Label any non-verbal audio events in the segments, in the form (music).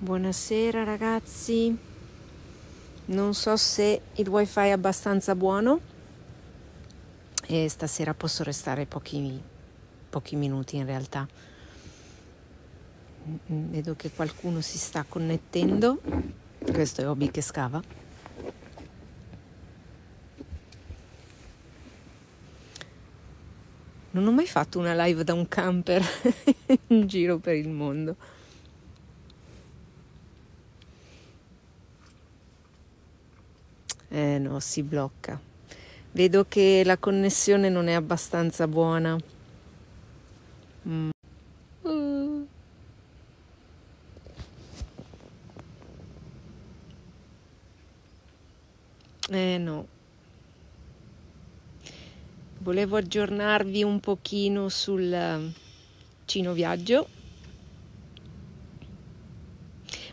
Buonasera ragazzi, non so se il wifi è abbastanza buono e stasera posso restare pochi, pochi minuti in realtà. Mm, mm, vedo che qualcuno si sta connettendo, questo è Obi che scava. Non ho mai fatto una live da un camper (laughs) in giro per il mondo. Eh no, si blocca. Vedo che la connessione non è abbastanza buona. Mm. Eh no. Volevo aggiornarvi un pochino sul eh, Cino Viaggio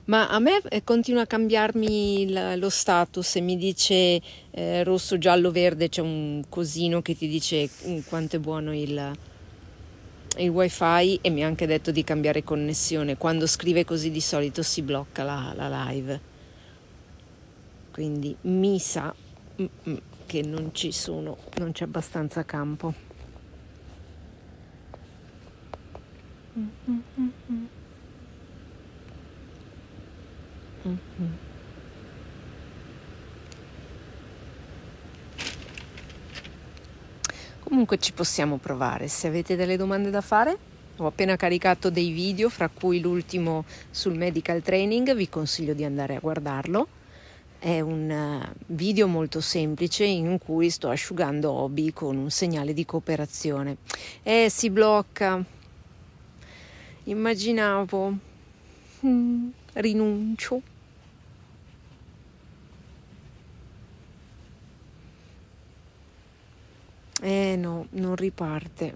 ma a me eh, continua a cambiarmi la, lo status e mi dice eh, rosso, giallo, verde, c'è un cosino che ti dice mm, quanto è buono il, il wifi e mi ha anche detto di cambiare connessione. Quando scrive così di solito si blocca la, la live. Quindi mi sa mm, mm, che non ci sono, non c'è abbastanza campo. Mm-hmm. Mhm. Comunque ci possiamo provare, se avete delle domande da fare ho appena caricato dei video, fra cui l'ultimo sul medical training, vi consiglio di andare a guardarlo. È un eh, video molto semplice in cui sto asciugando Obi con un segnale di cooperazione. Eh, si blocca. Immaginavo. Mm, rinuncio. Eh no, non riparte.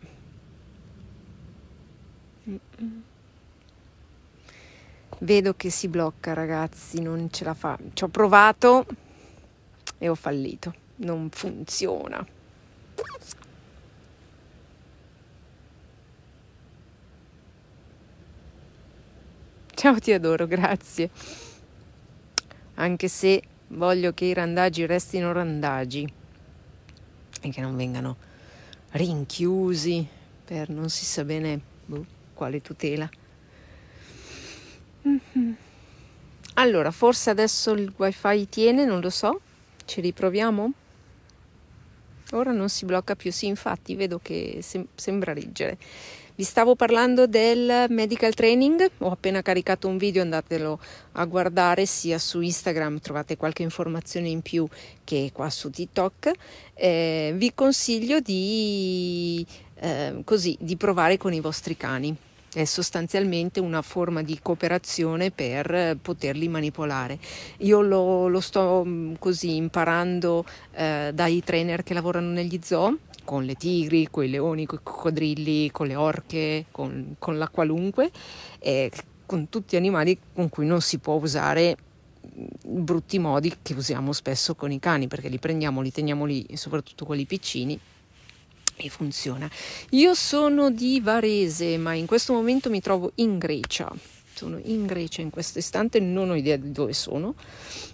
Vedo che si blocca, ragazzi, non ce la fa. Ci ho provato e ho fallito. Non funziona. Ciao, ti adoro, grazie. Anche se voglio che i randaggi restino randaggi e che non vengano rinchiusi per non si sa bene boh, quale tutela. Mm-hmm. Allora, forse adesso il wifi tiene, non lo so. Ci riproviamo? Ora non si blocca più, sì, infatti vedo che sem- sembra leggere. Vi stavo parlando del medical training, ho appena caricato un video, andatelo a guardare sia su Instagram, trovate qualche informazione in più che qua su TikTok. Eh, vi consiglio di, eh, così, di provare con i vostri cani è sostanzialmente una forma di cooperazione per poterli manipolare. Io lo, lo sto mm, così imparando eh, dai trainer che lavorano negli zoo con le tigri, con i leoni, con i coccodrilli, con le orche, con, con la qualunque, eh, con tutti gli animali con cui non si può usare mm, brutti modi che usiamo spesso con i cani, perché li prendiamo, li teniamo lì, soprattutto quelli piccini, e funziona. Io sono di Varese, ma in questo momento mi trovo in Grecia. Sono in Grecia in questo istante, non ho idea di dove sono,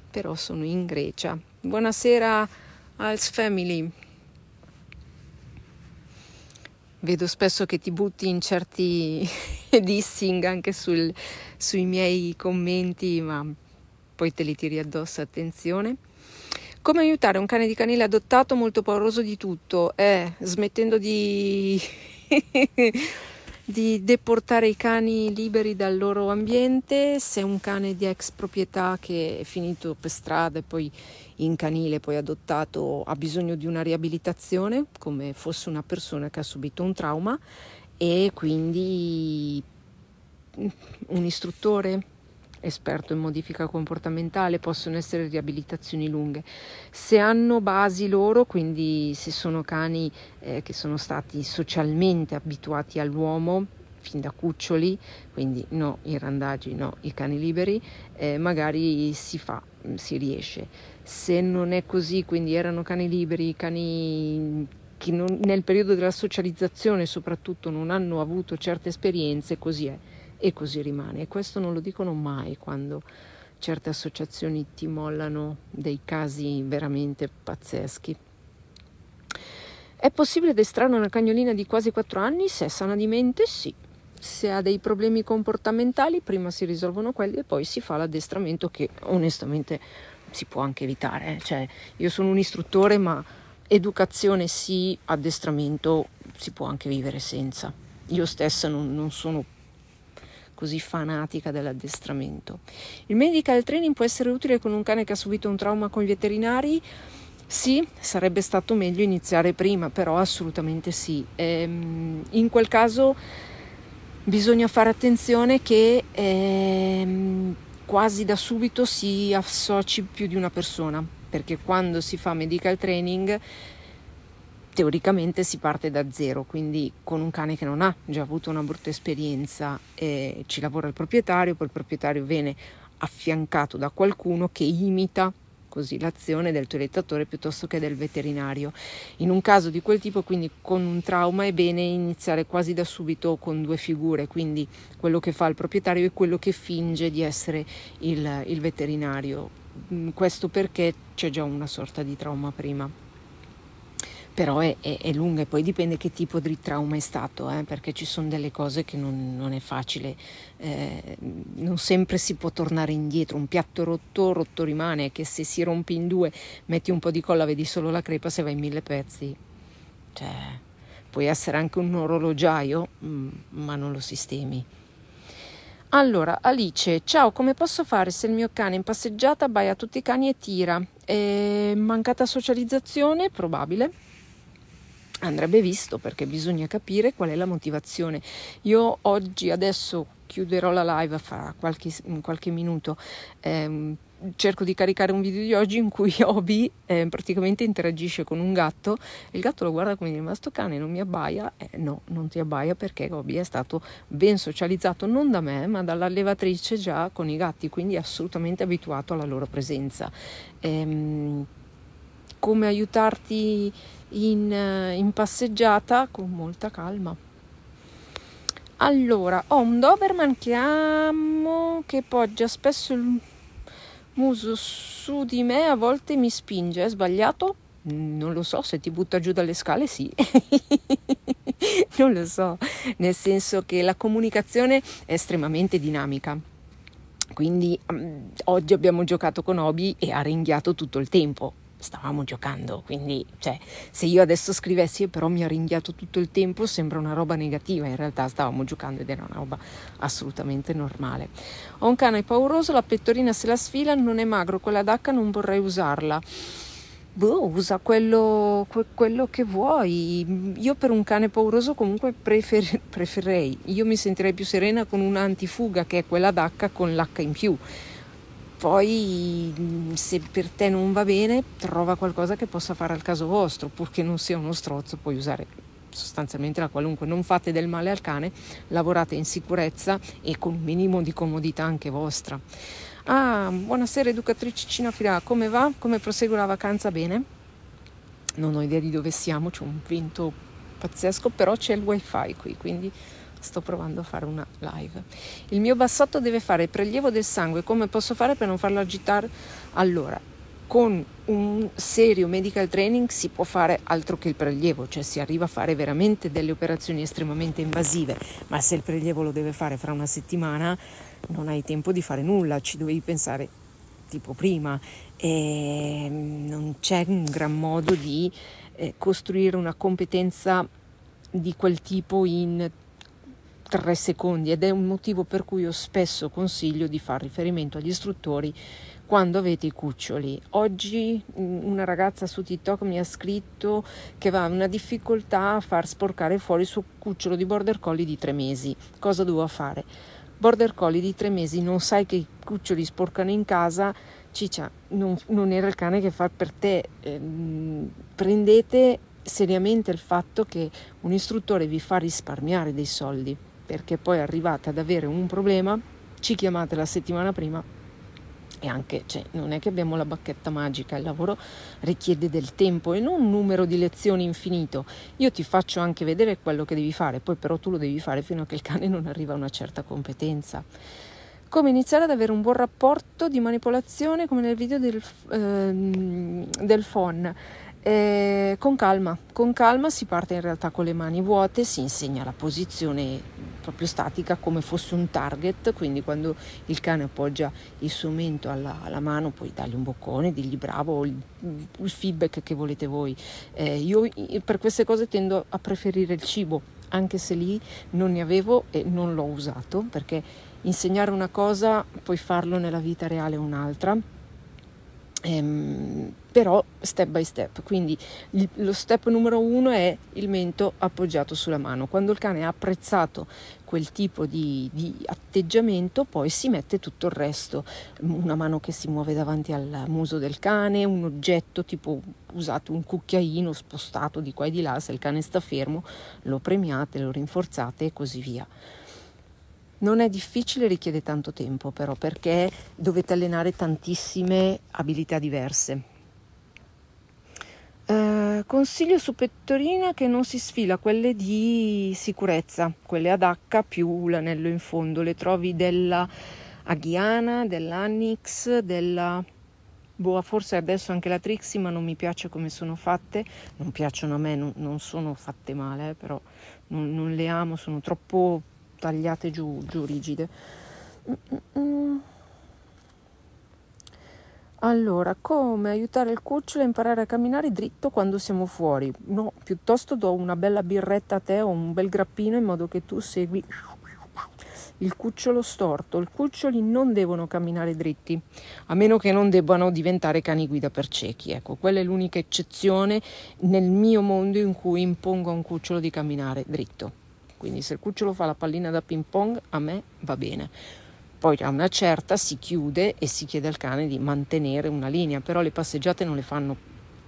però sono in Grecia. Buonasera, Als Family vedo spesso che ti butti in certi (laughs) dissing anche sul, sui miei commenti, ma poi te li tiri addosso, attenzione. Come aiutare un cane di canile adottato molto pauroso di tutto? Eh, smettendo di (laughs) (laughs) di deportare i cani liberi dal loro ambiente, se un cane di ex proprietà che è finito per strada e poi in canile, poi adottato, ha bisogno di una riabilitazione, come fosse una persona che ha subito un trauma e quindi un istruttore esperto in modifica comportamentale, possono essere riabilitazioni lunghe. Se hanno basi loro, quindi se sono cani eh, che sono stati socialmente abituati all'uomo, fin da cuccioli, quindi no i randaggi, no i cani liberi, eh, magari si fa, mm, si riesce. Se non è così, quindi erano cani liberi, cani che non, nel periodo della socializzazione soprattutto non hanno avuto certe esperienze, così è e così rimane. E questo non lo dicono mai quando certe associazioni ti mollano dei casi veramente pazzeschi. È possibile addestrare una cagnolina di quasi 4 anni se è sana di mente? Sì. Se ha dei problemi comportamentali, prima si risolvono quelli e poi si fa l'addestramento che onestamente si può anche evitare. Eh. Cioè, io sono un istruttore, ma educazione sì, addestramento si può anche vivere senza. Io stessa non, non sono così fanatica dell'addestramento. Il medical training può essere utile con un cane che ha subito un trauma con i veterinari? Sì, sarebbe stato meglio iniziare prima, però assolutamente sì. Ehm, in quel caso bisogna fare attenzione che ehm, quasi da subito si associ più di una persona, perché quando si fa medical training teoricamente si parte da zero, quindi con un cane che non ha già avuto una brutta esperienza eh, ci lavora il proprietario, poi il proprietario viene affiancato da qualcuno che imita così l'azione del toilettatore piuttosto che del veterinario. In un caso di quel tipo, quindi con un trauma, è bene iniziare quasi da subito con due figure, quindi quello che fa il proprietario e quello che finge di essere il, il veterinario. Mm, questo perché c'è già una sorta di trauma prima però è, è, è, lunga e poi dipende che tipo di trauma è stato, eh, perché ci sono delle cose che non, non è facile, eh, non sempre si può tornare indietro, un piatto rotto, rotto rimane, che se si rompe in due metti un po' di colla, vedi solo la crepa, se va in mille pezzi, cioè, puoi essere anche un orologiaio, mm, ma non lo sistemi. Allora, Alice, ciao, come posso fare se il mio cane in passeggiata baia tutti i cani e tira? Eh, mancata socializzazione? Probabile andrebbe visto perché bisogna capire qual è la motivazione. Io oggi, adesso chiuderò la live fra qualche, qualche minuto. Ehm, cerco di caricare un video di oggi in cui (laughs) Obi eh, praticamente interagisce con un gatto e il gatto lo guarda come dire ma sto cane non mi abbaia eh, no non ti abbaia perché Obi è stato ben socializzato non da me ma dall'allevatrice già con i gatti quindi assolutamente abituato alla loro presenza ehm, come aiutarti in, eh, in passeggiata con molta calma. Allora, ho un Doberman che amo, che poggia spesso il muso su di me, a volte mi spinge. È sbagliato? Non lo so, se ti butta giù dalle scale sì. (laughs) non lo so, nel senso che la comunicazione è estremamente dinamica. Quindi um, oggi abbiamo giocato con Obi e ha ringhiato tutto il tempo stavamo giocando, quindi cioè, se io adesso scrivessi e però mi ha ringhiato tutto il tempo sembra una roba negativa, in realtà stavamo giocando ed era una roba assolutamente normale. Ho un cane pauroso, la pettorina se la sfila, non è magro, quella d'H non vorrei usarla. Boh, usa quello, que- quello, che vuoi. Io per un cane pauroso comunque prefer- preferirei. Io mi sentirei più serena con una antifuga che è quella d'H con l'H in più poi mm, se per te non va bene trova qualcosa che possa fare al caso vostro, purché non sia uno strozzo, puoi usare sostanzialmente la qualunque, non fate del male al cane, lavorate in sicurezza e con un minimo di comodità anche vostra. Ah, buonasera educatrice Cina Cinafila, come va? Come prosegue la vacanza? Bene? Non ho idea di dove siamo, c'è un vento pazzesco, però c'è il wifi qui, quindi Sto provando a fare una live. Il mio bassotto deve fare prelievo del sangue. Come posso fare per non farlo agitare? Allora, con un serio medical training si può fare altro che il prelievo, cioè si arriva a fare veramente delle operazioni estremamente invasive, ma se il prelievo lo deve fare fra una settimana non hai tempo di fare nulla, ci dovevi pensare tipo prima e mm, non c'è un gran modo di eh, costruire una competenza di quel tipo in 3 secondi ed è un motivo per cui io spesso consiglio di fare riferimento agli istruttori quando avete i cuccioli. Oggi mm, una ragazza su TikTok mi ha scritto che va una difficoltà a far sporcare fuori il suo cucciolo di border collie di tre mesi. Cosa doveva fare? Border collie di tre mesi, non sai che i cuccioli sporcano in casa, ciccia, non, non era il cane che fa per te. Eh, prendete seriamente il fatto che un istruttore vi fa risparmiare dei soldi perché poi arrivate ad avere un problema, ci chiamate la settimana prima e anche, cioè, non è che abbiamo la bacchetta magica, il lavoro richiede del tempo e non un numero di lezioni infinito. Io ti faccio anche vedere quello che devi fare, poi però tu lo devi fare fino a che il cane non arriva a una certa competenza. Come iniziare ad avere un buon rapporto di manipolazione come nel video del, ehm, del phon eh, con calma, con calma si parte in realtà con le mani vuote, si insegna la posizione proprio statica come fosse un target, quindi quando il cane appoggia il suo mento alla, alla mano puoi dargli un boccone, digli bravo, il, il feedback che volete voi. Eh, io per queste cose tendo a preferire il cibo, anche se lì non ne avevo e non l'ho usato, perché insegnare una cosa puoi farlo nella vita reale un'altra. Ehm, però step by step. Quindi lo step numero uno è il mento appoggiato sulla mano. Quando il cane ha apprezzato quel tipo di, di, atteggiamento, poi si mette tutto il resto, una mano che si muove davanti al muso del cane, un oggetto tipo usate un cucchiaino spostato di qua e di là, se il cane sta fermo lo premiate, lo rinforzate e così via. Non è difficile, richiede tanto tempo però perché dovete allenare tantissime abilità diverse eh, consiglio su pettorina che non si sfila quelle di sicurezza, quelle ad H più l'anello in fondo, le trovi della Aghiana, dell'Annix, della Boa, forse adesso anche la Trixie, ma non mi piace come sono fatte. Non piacciono a me, non, non sono fatte male, eh, però non, non, le amo, sono troppo tagliate giù, giù rigide. Mm-mm. Allora, come aiutare il cucciolo a imparare a camminare dritto quando siamo fuori? No, piuttosto do una bella birretta a te o un bel grappino in modo che tu segui il cucciolo storto. I cuccioli non devono camminare dritti, a meno che non debbano diventare cani guida per ciechi. Ecco, quella è l'unica eccezione nel mio mondo in cui impongo a un cucciolo di camminare dritto. Quindi se il cucciolo fa la pallina da ping pong, a me va bene poi a una certa si chiude e si chiede al cane di mantenere una linea, però le passeggiate non le, fanno,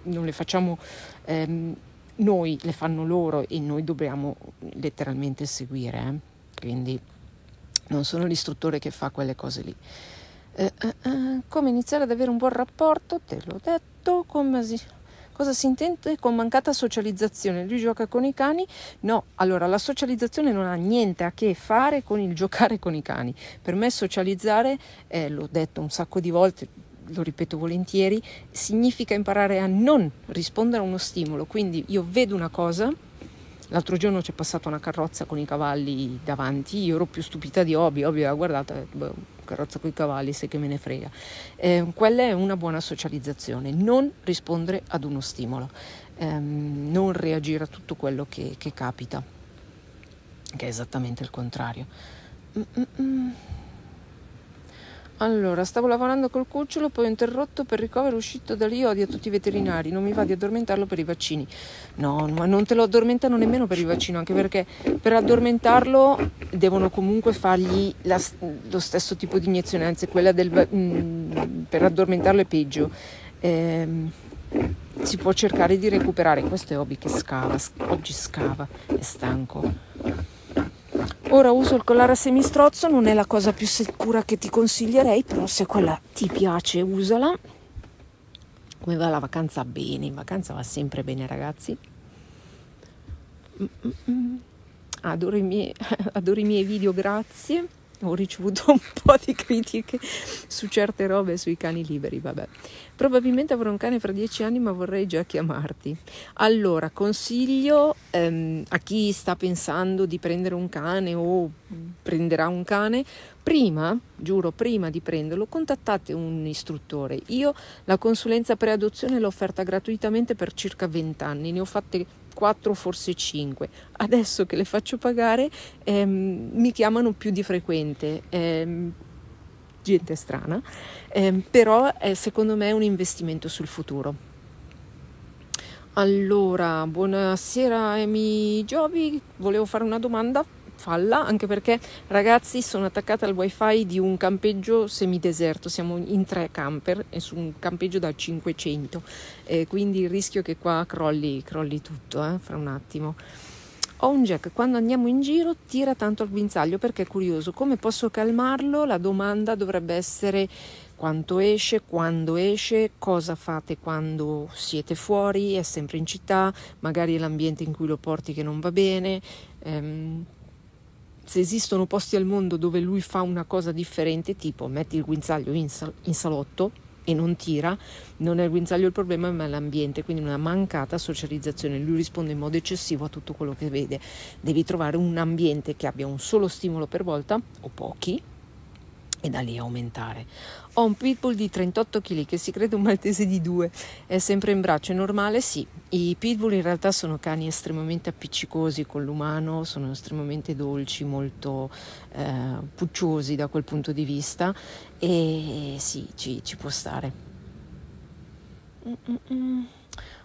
non le facciamo ehm, noi, le fanno loro e noi dobbiamo letteralmente seguire, eh? quindi non sono l'istruttore che fa quelle cose lì. Eh, eh, eh come iniziare ad avere un buon rapporto? Te l'ho detto, come si Cosa si intende con mancata socializzazione? Lui gioca con i cani? No, allora la socializzazione non ha niente a che fare con il (laughs) giocare con i cani. Per me socializzare, eh, l'ho detto un sacco di volte, lo ripeto volentieri, significa imparare a non rispondere a uno stimolo. Quindi io vedo una cosa, L'altro giorno c'è passata una carrozza con i cavalli davanti, io ero più stupita di Obi, Obi l'ha guardata, beh, carrozza con i cavalli, se che me ne frega. Eh, quella è una buona socializzazione, non rispondere ad uno stimolo, ehm, non reagire a tutto quello che, che, capita, che è esattamente il contrario. Mm-mm. Allora, stavo lavorando col cucciolo, poi ho interrotto per ricovero, uscito da lì, odio tutti i veterinari, non mi va di addormentarlo per i vaccini. No, ma non te lo addormentano nemmeno per il vaccino, anche perché per addormentarlo devono comunque fargli la, lo stesso tipo di iniezione, anzi quella del... Mh, mm, per addormentarlo è peggio. Ehm, si può cercare di recuperare, questo è Obi che scava, oggi scava, è stanco. Ora uso il collare a semistrozzo, non è la cosa più sicura che ti consiglierei, però se quella ti piace usala. Come va la vacanza? Bene, in vacanza va sempre bene ragazzi. Mm, mm, mm. Adoro i miei, (laughs) adoro i miei video, grazie. Ho ricevuto (laughs) un po' di critiche su certe robe sui cani liberi, vabbè. Probabilmente avrò un cane fra dieci anni, ma vorrei già chiamarti. Allora, consiglio ehm, a chi sta pensando di prendere un cane o prenderà un cane, prima, giuro, prima di prenderlo, contattate un istruttore. Io la consulenza pre-adozione l'ho offerta gratuitamente per circa 20 anni, ne ho fatte 4, forse 5. Adesso che le faccio pagare ehm, mi chiamano più di frequente. Ehm, gente strana, eh, però è secondo me un investimento sul futuro. Allora, buonasera Emi Giovi, volevo fare una domanda, falla, anche perché ragazzi sono attaccata al wifi di un campeggio semideserto, siamo in tre camper e su un campeggio da 500, eh, quindi il rischio che qua crolli, crolli tutto eh, fra un attimo. Ho un Jack, quando andiamo in giro tira tanto al guinzaglio perché è curioso come posso calmarlo la domanda dovrebbe essere quanto esce, quando esce, cosa fate quando siete fuori, è sempre in città, magari è l'ambiente in cui lo porti che non va bene, ehm, se esistono posti al mondo dove lui fa una cosa differente tipo metti il guinzaglio in, sal- in salotto e non tira, non è il guinzaglio il problema ma è l'ambiente, quindi una mancata socializzazione, lui risponde in modo eccessivo a tutto quello che vede, devi trovare un ambiente che abbia un solo stimolo per volta o pochi e da lì aumentare. Ho un pitbull di 38 kg che si crede un maltese di 2, è sempre in braccio, è normale? Sì, i pitbull in realtà sono cani estremamente appiccicosi con l'umano, sono estremamente dolci, molto eh, pucciosi da quel punto di vista e sì, ci, ci può stare. Mm-mm.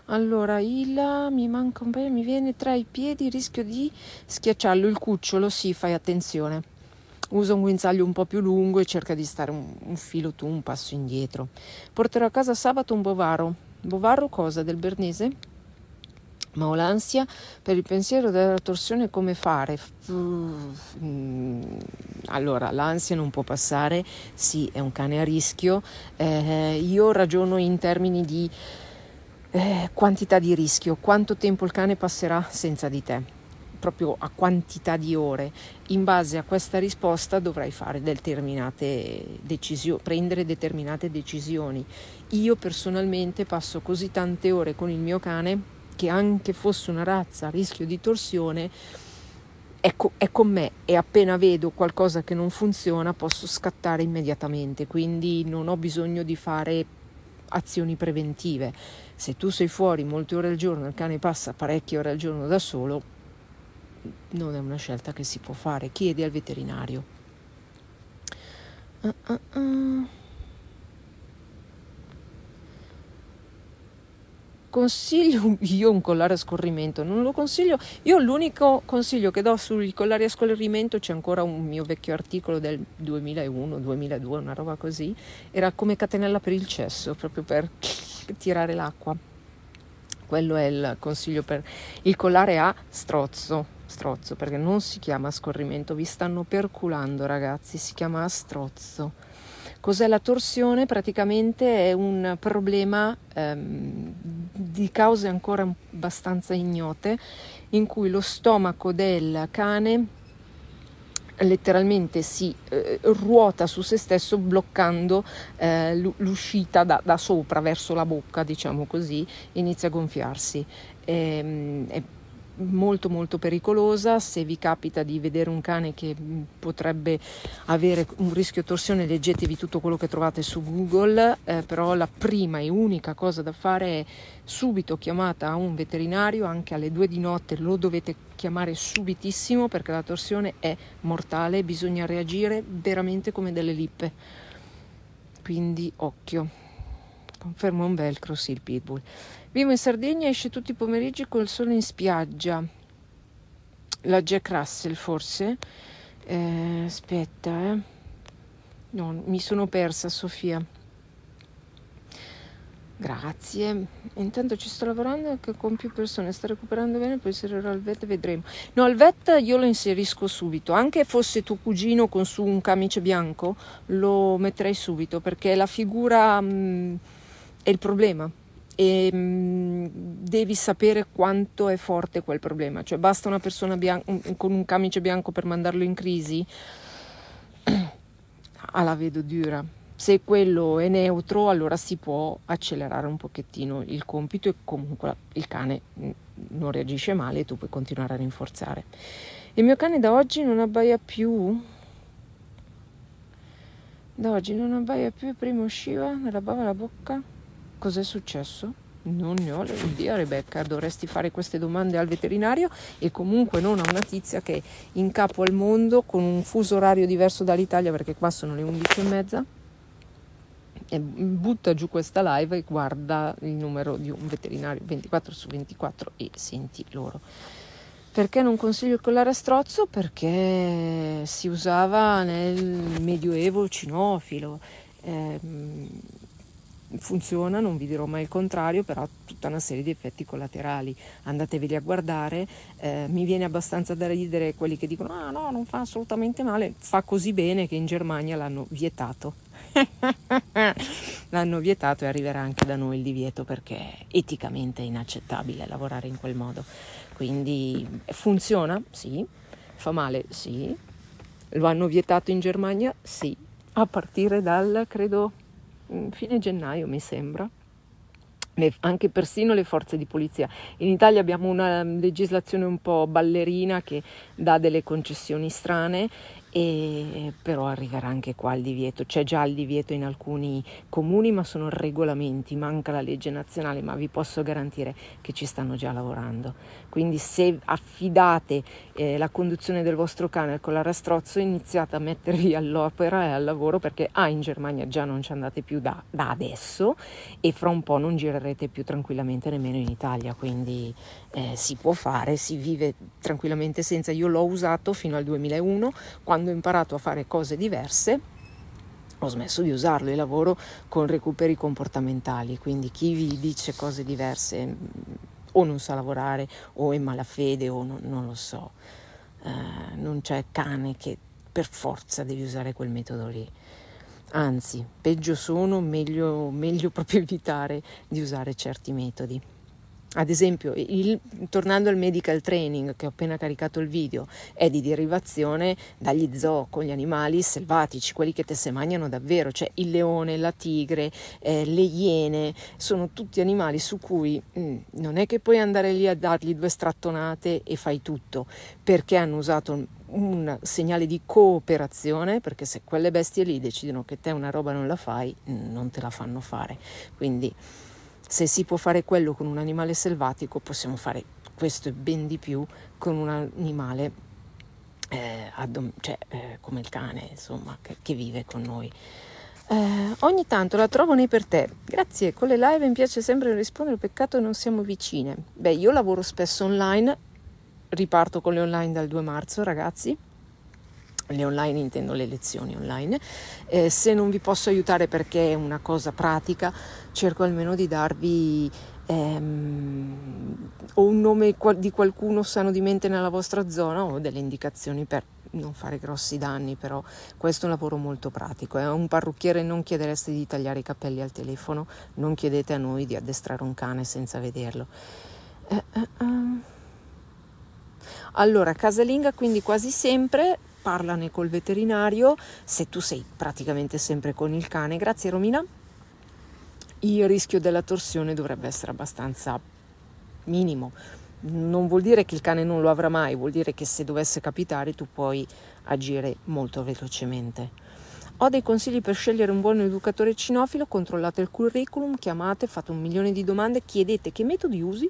Allora, Ila, mi manca un paio, mi viene tra i piedi, rischio di schiacciarlo, il cucciolo, sì, fai attenzione usa un guinzaglio un po' più lungo e cerca di stare un, un filo tu un passo indietro. Porterò a casa sabato un bovaro. Bovaro cosa? Del Bernese? ma ho l'ansia per il pensiero della torsione come fare. Mm, allora, l'ansia non può passare, sì, è un cane a rischio. Eh, io ragiono in termini di eh, quantità di rischio, quanto tempo il cane passerà senza di te proprio a quantità di ore. In base a questa risposta dovrai determinate decisi- prendere determinate decisioni. Io personalmente passo così tante ore con il mio cane che anche fosse una razza a rischio di torsione è, co- ecco, è con me e appena vedo qualcosa che non funziona posso scattare immediatamente, quindi non ho bisogno di fare azioni preventive. Se tu sei fuori molte ore al giorno, il cane passa parecchie ore al giorno da solo, non è una scelta che si può fare. Chiedi al veterinario. Uh, uh, uh. Consiglio io un collare a scorrimento, non lo consiglio. Io l'unico consiglio che do sui collari a scorrimento c'è ancora un mio vecchio articolo del 2001-2002, una roba così, era come catenella per il cesso, proprio per (laughs) tirare l'acqua quello è il consiglio per il collare a strozzo strozzo, perché non si chiama scorrimento, vi stanno perculando ragazzi, si chiama strozzo. Cos'è la torsione? Praticamente è un problema ehm, di cause ancora abbastanza ignote in cui lo stomaco del cane letteralmente si eh, ruota su se stesso bloccando eh, l'uscita da, da, sopra verso la bocca, diciamo così, inizia a gonfiarsi. Ehm, e, molto molto pericolosa se vi capita di vedere un cane che mm, potrebbe avere un rischio torsione leggetevi tutto quello che trovate su google eh, però la prima e unica cosa da fare è subito chiamata a un veterinario anche alle due di notte lo dovete chiamare subitissimo perché la torsione è mortale bisogna reagire veramente come delle lippe quindi occhio conferma un velcro, cross il pitbull. Vivo in Sardegna, esce tutti i pomeriggi col sole in spiaggia. La Jack Russell forse? Eh, aspetta, eh. No, mi sono persa Sofia. Grazie. Intanto ci sto lavorando anche con più persone, sta recuperando bene, poi inserirò al VET vedremo. No, al VET io lo inserisco subito, anche fosse tuo cugino con su un camice bianco, lo metterei subito perché la figura... Mh, mm, è il problema e mh, mm, devi sapere quanto è forte quel problema, cioè basta una persona bian- con un camice bianco per mandarlo in crisi, alla (clears throat) ah, vedo dura. Se quello è neutro allora si può accelerare un pochettino il compito e comunque il cane mm, non reagisce male e tu puoi continuare a rinforzare. Il mio cane da oggi non abbaia più, da oggi non abbaia più, prima usciva, me bava la bocca Cos'è successo? Non ne ho idea Rebecca, dovresti fare queste domande al veterinario e comunque non a una tizia che in capo al mondo con un fuso orario diverso dall'Italia perché qua sono le 11 e mezza e butta giù questa live e guarda il numero di un veterinario 24 su 24 e senti loro. Perché non consiglio il collare a strozzo? Perché si usava nel medioevo cinofilo. Ehm, funziona, non vi dirò mai il contrario, però ha tutta una serie di effetti collaterali. Andateveli a guardare, eh, mi viene abbastanza da ridere quelli che dicono ah no, non fa assolutamente male, fa così bene che in Germania l'hanno vietato. (laughs) l'hanno vietato e arriverà anche da noi il divieto perché eticamente è inaccettabile lavorare in quel modo. Quindi funziona? Sì. Fa male? Sì. Lo hanno vietato in Germania? Sì. A partire dal, credo, Mm, fine gennaio mi sembra. Le, anche persino le forze di polizia. In Italia abbiamo una mm, legislazione un po' ballerina che dà delle concessioni strane, e, però arriverà anche qua il divieto. C'è già il divieto in alcuni comuni, ma sono regolamenti, manca la legge nazionale, ma vi posso garantire che ci stanno già lavorando. Quindi se affidate eh, la conduzione del vostro cane al collarrastrozzo iniziate a mettervi all'opera e al lavoro perché ah, in Germania già non ci andate più da, da, adesso e fra un po' non girerete più tranquillamente nemmeno in Italia, quindi eh, si può fare, si vive tranquillamente senza. Io l'ho usato fino al 2001 quando ho imparato a fare cose diverse ho smesso di usarlo e lavoro con recuperi comportamentali, quindi chi vi dice cose diverse o non sa lavorare o è malafede o non, non lo so. Uh, non c'è cane che per forza devi usare quel metodo lì. Anzi, peggio sono, meglio, meglio (laughs) proprio evitare di usare certi metodi. Ad esempio, il, tornando al medical training che ho appena caricato il video, è di derivazione dagli zoo con gli animali selvatici, quelli che te se mangiano davvero, cioè il leone, la tigre, eh, le iene, sono tutti animali su cui mh, mm, non è che puoi andare lì a dargli due strattonate e fai tutto, perché hanno usato un segnale di cooperazione, perché se quelle bestie lì decidono che te una roba non la fai, non te la fanno fare. Quindi se si può fare quello con un animale selvatico, possiamo fare questo e ben di più con un animale eh, addom- cioè, eh, come il cane, insomma, che, che vive con noi. Eh, ogni tanto la trovo nei per te. Grazie, con le live mi piace sempre rispondere, peccato non siamo vicine. Beh, io lavoro spesso online, riparto con le online dal 2 marzo, ragazzi le online intendo le lezioni online. Eh, se non vi posso aiutare perché è una cosa pratica, cerco almeno di darvi ehm, o un nome di qualcuno sano di mente nella vostra zona o delle indicazioni per non fare grossi danni, però questo è un lavoro molto pratico. È eh? un parrucchiere non chiedereste di tagliare i capelli al telefono, non chiedete a noi di addestrare un cane senza vederlo. Eh, eh, ehm. allora, casalinga quindi quasi sempre parlane col veterinario se tu sei praticamente sempre con il cane. Grazie Romina. Il rischio della torsione dovrebbe essere abbastanza minimo. Non vuol dire che il cane non lo avrà mai, vuol dire che se dovesse capitare tu puoi agire molto velocemente. Ho dei consigli per scegliere un buon educatore cinofilo, controllate il curriculum, chiamate, fate un milione di domande, chiedete che metodi usi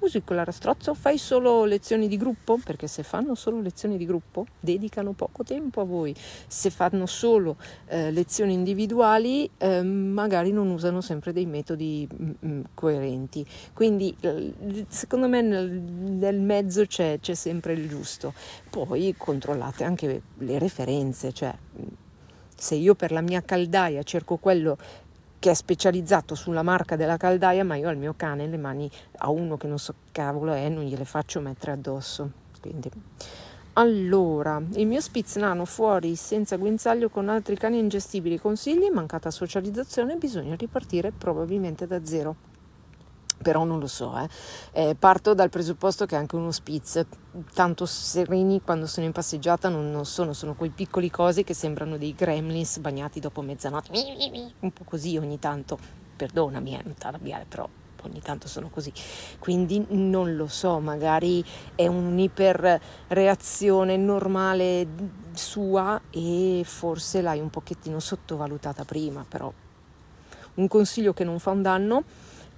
usi il collare a fai solo lezioni di gruppo, perché se fanno solo lezioni di gruppo dedicano poco tempo a voi, se fanno solo eh, lezioni individuali eh, magari non usano sempre dei metodi mh, mm, mm, coerenti, quindi secondo me nel, nel mezzo c'è, c'è sempre il giusto, poi controllate anche le referenze, cioè mm, se io per la mia caldaia cerco quello che è specializzato sulla marca della caldaia, ma io al mio cane le mani a uno che non so che cavolo è, non gliele faccio mettere addosso. Quindi. Allora, il mio spiznano fuori senza guinzaglio con altri cani ingestibili, consigli, mancata socializzazione, bisogna ripartire probabilmente da zero però non lo so. Eh. Eh, parto dal presupposto che è anche uno spitz, tanto sereni quando sono in passeggiata non, non sono, sono quei piccoli cosi che sembrano dei gremlins bagnati dopo mezzanotte, un po' così ogni tanto, perdonami, è eh, non t'arrabbiare però ogni tanto sono così. Quindi non lo so, magari è un'iperreazione normale sua e forse l'hai un pochettino sottovalutata prima, però un consiglio che non fa un danno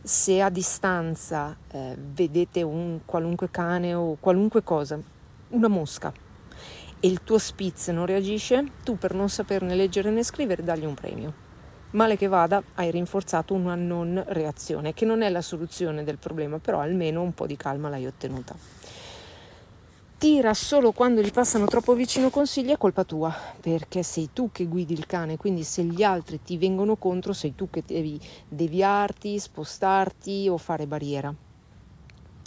se a distanza eh, vedete un qualunque cane o qualunque cosa, una mosca, e il tuo spitz non reagisce, tu per non saperne leggere né scrivere dagli un premio. Male che vada, hai rinforzato una non reazione, che non è la soluzione del problema, però almeno un po' di calma l'hai ottenuta tira solo quando gli passano troppo vicino consigli è colpa tua, perché sei tu che guidi il cane, quindi se gli altri ti vengono contro sei tu che devi deviarti, spostarti o fare barriera.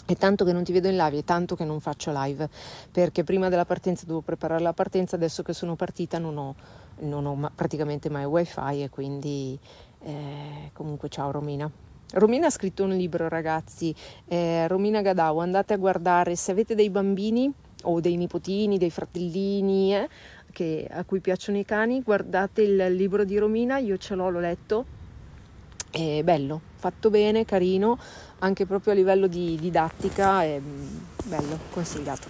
È tanto che non ti vedo in live, è tanto che non faccio live, perché prima della partenza devo preparare la partenza, adesso che sono partita non ho, non ho praticamente mai wifi e quindi eh, comunque ciao Romina. Romina ha scritto un libro ragazzi, eh, Romina Gadau, andate a guardare, se avete dei bambini o dei nipotini, dei fratellini eh, che, a cui piacciono i cani, guardate il libro di Romina, io ce l'ho, l'ho letto, è bello, fatto bene, carino, anche proprio a livello di didattica è mm, bello, consigliato.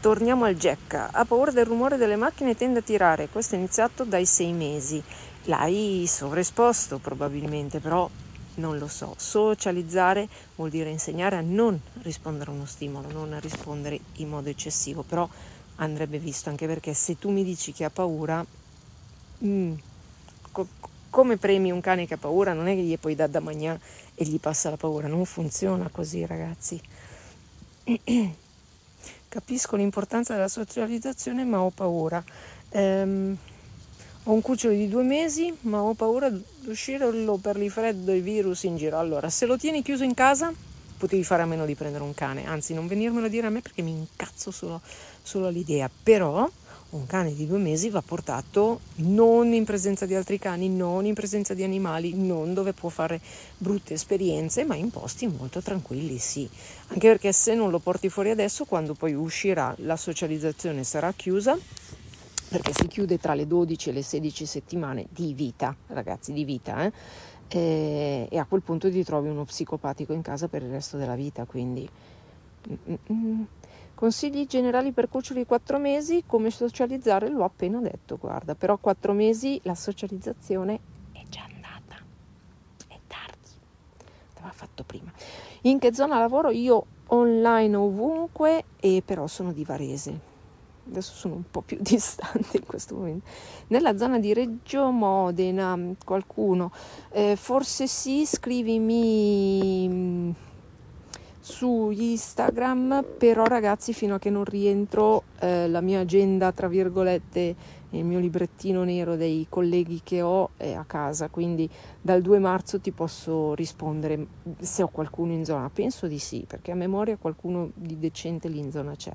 Torniamo al Jack. Ha paura del rumore delle macchine e tende a tirare. Questo è iniziato dai sei mesi. L'hai sovraesposto probabilmente, però non lo so. Socializzare vuol dire insegnare a non rispondere a uno stimolo, non a rispondere in modo eccessivo, però andrebbe visto anche perché se tu mi dici che ha paura, mm, co- come premi un cane che ha paura, non è che gli poi dà da mangiare e gli passa la paura, non funziona così ragazzi. (clears throat) Capisco l'importanza della socializzazione ma ho paura. Ehm, ho un cucciolo di due mesi, ma ho paura di uscirlo per il freddo e virus in giro. Allora, se lo tieni chiuso in casa, potevi fare a meno di prendere un cane. Anzi, non venirmelo a dire a me perché mi incazzo solo, solo all'idea. Però un cane di due mesi va portato non in presenza di altri cani, non in presenza di animali, non dove può fare brutte esperienze, ma in posti molto tranquilli, sì. Anche perché se non lo porti fuori adesso, quando poi uscirà, la socializzazione sarà chiusa perché si chiude tra le 12 e le 16 settimane di vita, ragazzi, di vita, eh? e, eh, e, a quel punto ti trovi uno psicopatico in casa per il resto della vita, quindi... Mm-mm. Consigli generali per cuccioli di 4 mesi, come socializzare, l'ho appena detto, guarda, però a 4 mesi la socializzazione è già andata, è tardi, l'aveva fatto prima. In che zona lavoro? Io online ovunque, e però sono di Varese, adesso sono un po' più (laughs) distante in questo momento, nella zona di Reggio Modena mm, qualcuno, eh, forse sì, scrivimi mm, su Instagram, però ragazzi fino a che non rientro eh, la mia agenda, tra virgolette, il mio librettino nero dei colleghi che ho è a casa, quindi dal 2 marzo ti posso rispondere mm, se ho qualcuno in zona, penso di sì, perché a memoria qualcuno di decente lì in zona c'è.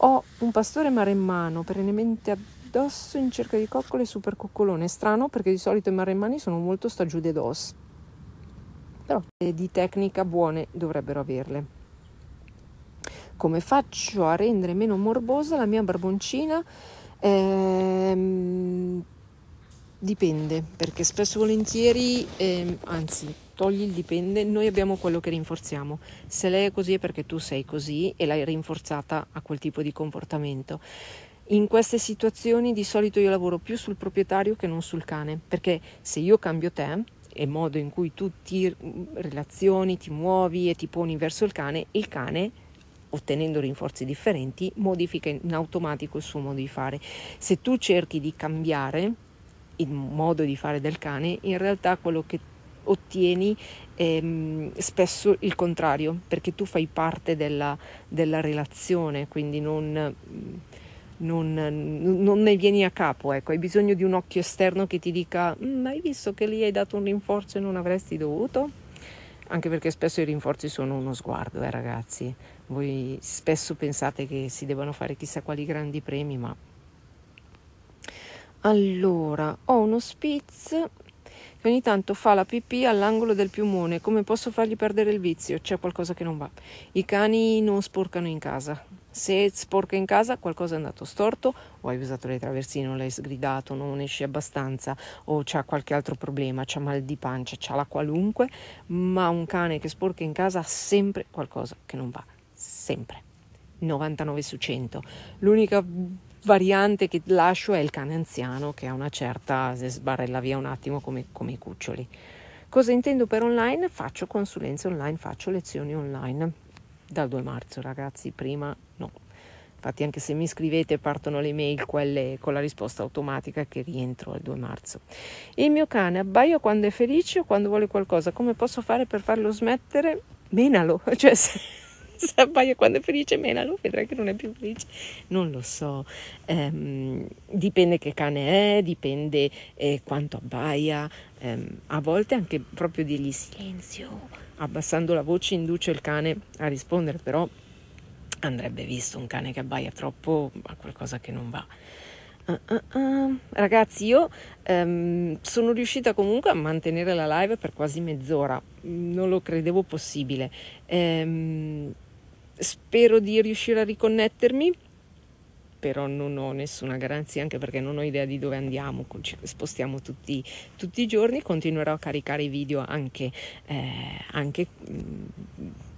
Ho un pastore maremmano perennemente addosso in cerca di coccole super coccolone. Strano perché di solito i maremmani sono molto stagiude de dos. Però di tecnica buone dovrebbero averle. Come faccio a rendere meno morbosa la mia barboncina? Ehm, dipende, perché spesso e volentieri, ehm, anzi togli il dipende, noi abbiamo quello che rinforziamo. Se lei è così è perché tu sei così e l'hai rinforzata a quel tipo di comportamento. In queste situazioni di solito io lavoro più sul proprietario che non sul cane, perché se io cambio te e modo in cui tu ti relazioni, ti muovi e ti poni verso il cane, il cane ottenendo rinforzi differenti modifica in automatico il suo modo di fare. Se tu cerchi di cambiare il modo di fare del cane, in realtà quello che ottieni ehm, spesso il contrario, perché tu fai parte della, della relazione, quindi non, mm, non, non, ne vieni a capo, ecco. hai bisogno di un occhio esterno che ti dica ma mm, hai visto che lì hai dato un rinforzo e non avresti dovuto? Anche perché spesso i rinforzi sono uno sguardo, eh, ragazzi. Voi spesso pensate che si debbano fare chissà quali grandi premi, ma allora, ho uno spitz che ogni tanto fa la pipì all'angolo del piumone. Come posso fargli perdere il vizio? C'è qualcosa che non va. I cani non sporcano in casa. Se sporca in casa, qualcosa è andato storto, o hai usato le traversine, o l'hai sgridato, non esci abbastanza, o c'è qualche altro problema, c'ha mal di pancia, c'ha la qualunque, ma un cane che sporca in casa ha sempre qualcosa che non va. Sempre. 99 su 100. L'unica variante che lascio è il cane anziano che ha una certa, se sbarrella via un attimo come, come i cuccioli. Cosa intendo per online? Faccio consulenze online, faccio lezioni online dal 2 marzo ragazzi, prima no. Infatti anche se mi scrivete partono le mail quelle con la risposta automatica che rientro al 2 marzo. Il mio cane abbaia quando è felice o quando vuole qualcosa, come posso fare per farlo smettere? Menalo, (laughs) cioè se (laughs) se Sappaio quando è felice menalo, vedrai che non è più felice, non lo so, ehm, dipende che cane è, dipende eh, quanto abbaia, ehm, a volte anche proprio dirgli silenzio, abbassando la voce induce il cane a rispondere, però andrebbe visto un cane che abbaia troppo a qualcosa che non va. Uh, uh, uh. Ragazzi, io um, sono riuscita comunque a mantenere la live per quasi mezz'ora, mm, non lo credevo possibile. Um, spero di riuscire a riconnettermi, però non ho nessuna garanzia anche perché non ho idea di dove andiamo, ci spostiamo tutti, tutti i giorni, continuerò a caricare i video anche, eh, anche mm,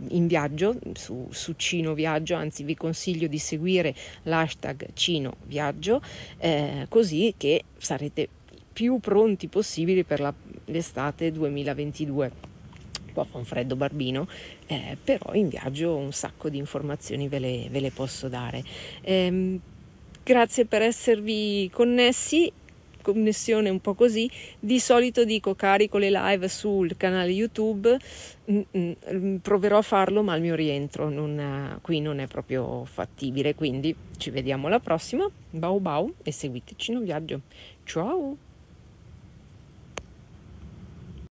in viaggio su, su, Cino Viaggio, anzi vi consiglio di seguire l'hashtag Cino Viaggio eh, così che sarete più pronti possibili per la, l'estate 2022 qua fa un freddo barbino, eh, però in viaggio un sacco di informazioni ve le, ve le posso dare. Eh, grazie per esservi connessi connessione un po' così, di solito dico carico le live sul canale YouTube, mm, mm, mm, proverò a farlo ma al mio rientro non, eh, qui non è proprio fattibile, quindi ci vediamo alla prossima, bau bau e seguiteci in un viaggio, ciao!